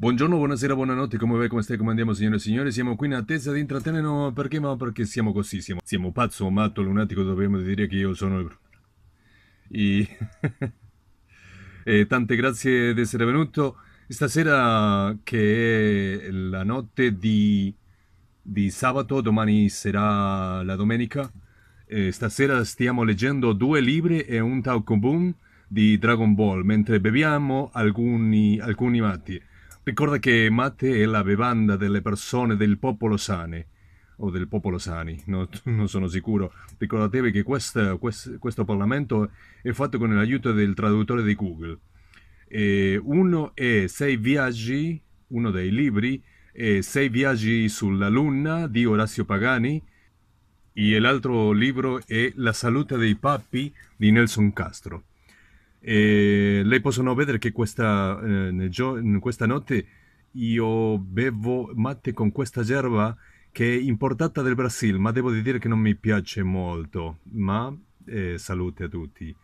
Buongiorno, buonasera, buonanotte, come va, come stai, come andiamo signore e signori? Siamo qui in attesa di intrattenere, no, perché, ma perché siamo così, siamo, siamo pazzo, matto, lunatico, dobbiamo dire che io sono il... E... e tante grazie di essere venuto. Stasera che è la notte di, di sabato, domani sarà la domenica, e stasera stiamo leggendo due libri e un Taokobun di Dragon Ball, mentre beviamo alcuni, alcuni matti. Ricorda che Matte è la bevanda delle persone del popolo sane, o del popolo sani, no, non sono sicuro. Ricordatevi che questa, quest, questo Parlamento è fatto con l'aiuto del traduttore di Google. E uno è Sei viaggi, uno dei libri, è Sei viaggi sulla luna di Orazio Pagani, e l'altro libro è La salute dei papi di Nelson Castro. E lei possono vedere che questa, eh, gio- questa notte io bevo matte con questa gerba che è importata dal Brasile, ma devo dire che non mi piace molto. Ma eh, salute a tutti.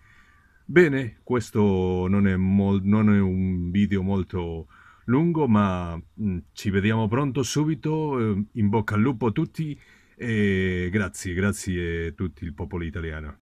Bene, questo non è, non è un video molto lungo, ma mm, ci vediamo pronto subito. Eh, in bocca al lupo a tutti e grazie, grazie a tutti il popolo italiano.